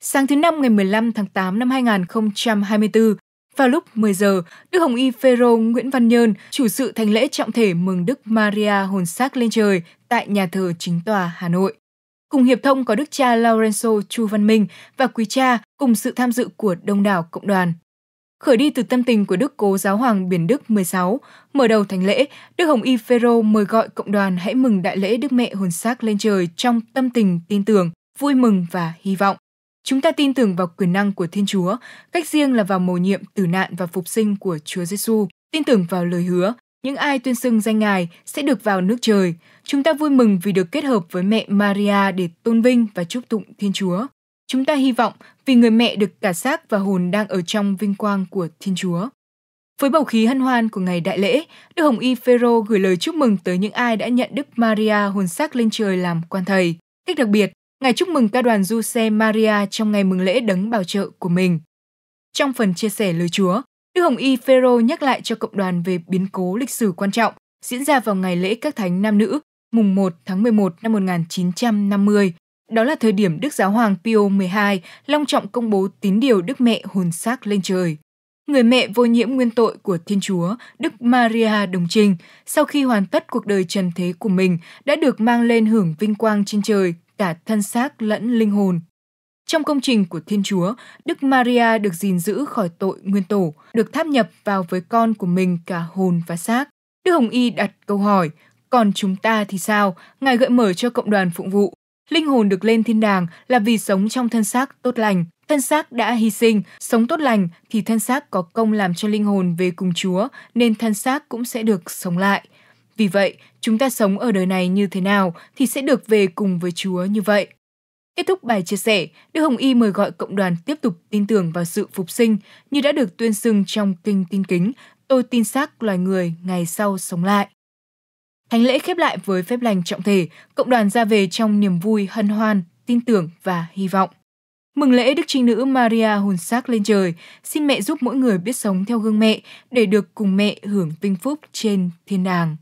Sáng thứ Năm ngày 15 tháng 8 năm 2024, vào lúc 10 giờ, Đức Hồng Y Phêrô Nguyễn Văn Nhơn, chủ sự thành lễ trọng thể mừng Đức Maria hồn xác lên trời tại nhà thờ chính tòa Hà Nội. Cùng hiệp thông có Đức cha Lorenzo Chu Văn Minh và quý cha cùng sự tham dự của đông đảo cộng đoàn. Khởi đi từ tâm tình của Đức Cố Giáo Hoàng Biển Đức 16, mở đầu thánh lễ, Đức Hồng Y Phêrô mời gọi cộng đoàn hãy mừng đại lễ Đức Mẹ Hồn Xác lên trời trong tâm tình tin tưởng, vui mừng và hy vọng. Chúng ta tin tưởng vào quyền năng của Thiên Chúa, cách riêng là vào mầu nhiệm tử nạn và phục sinh của Chúa Giêsu, tin tưởng vào lời hứa, những ai tuyên xưng danh Ngài sẽ được vào nước trời. Chúng ta vui mừng vì được kết hợp với mẹ Maria để tôn vinh và chúc tụng Thiên Chúa. Chúng ta hy vọng vì người mẹ được cả xác và hồn đang ở trong vinh quang của Thiên Chúa. Với bầu khí hân hoan của ngày đại lễ, Đức Hồng Y Phêrô gửi lời chúc mừng tới những ai đã nhận Đức Maria hồn xác lên trời làm quan thầy. Cách đặc biệt, ngài chúc mừng ca đoàn du xe Maria trong ngày mừng lễ đấng bảo trợ của mình. Trong phần chia sẻ lời Chúa, Đức Hồng Y Phêrô nhắc lại cho cộng đoàn về biến cố lịch sử quan trọng diễn ra vào ngày lễ các thánh nam nữ, mùng 1 tháng 11 năm 1950. Đó là thời điểm Đức Giáo hoàng Pio XII long trọng công bố tín điều Đức Mẹ hồn xác lên trời. Người mẹ vô nhiễm nguyên tội của Thiên Chúa, Đức Maria Đồng Trinh, sau khi hoàn tất cuộc đời trần thế của mình, đã được mang lên hưởng vinh quang trên trời cả thân xác lẫn linh hồn. Trong công trình của Thiên Chúa, Đức Maria được gìn giữ khỏi tội nguyên tổ, được tháp nhập vào với con của mình cả hồn và xác. Đức Hồng Y đặt câu hỏi, còn chúng ta thì sao? Ngài gợi mở cho cộng đoàn phụng vụ. Linh hồn được lên thiên đàng là vì sống trong thân xác tốt lành. Thân xác đã hy sinh, sống tốt lành thì thân xác có công làm cho linh hồn về cùng Chúa, nên thân xác cũng sẽ được sống lại. Vì vậy, chúng ta sống ở đời này như thế nào thì sẽ được về cùng với Chúa như vậy. Kết thúc bài chia sẻ, Đức Hồng Y mời gọi cộng đoàn tiếp tục tin tưởng vào sự phục sinh như đã được tuyên xưng trong Kinh Tin Kính Tôi tin xác loài người ngày sau sống lại. Thánh lễ khép lại với phép lành trọng thể, cộng đoàn ra về trong niềm vui, hân hoan, tin tưởng và hy vọng. Mừng lễ Đức Trinh Nữ Maria hồn xác lên trời, xin mẹ giúp mỗi người biết sống theo gương mẹ để được cùng mẹ hưởng vinh phúc trên thiên đàng.